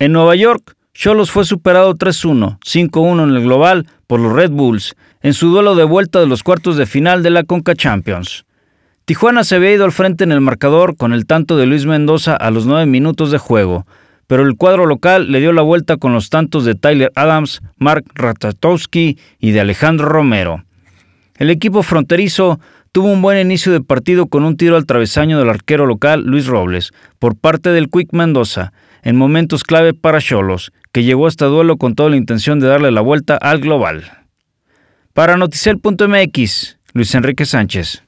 En Nueva York, Cholos fue superado 3-1, 5-1 en el global por los Red Bulls, en su duelo de vuelta de los cuartos de final de la Conca Champions. Tijuana se había ido al frente en el marcador con el tanto de Luis Mendoza a los 9 minutos de juego, pero el cuadro local le dio la vuelta con los tantos de Tyler Adams, Mark Ratatowski y de Alejandro Romero. El equipo fronterizo tuvo un buen inicio de partido con un tiro al travesaño del arquero local Luis Robles por parte del Quick Mendoza, en momentos clave para Cholos, que llegó a este duelo con toda la intención de darle la vuelta al global. Para Noticel.mx, Luis Enrique Sánchez.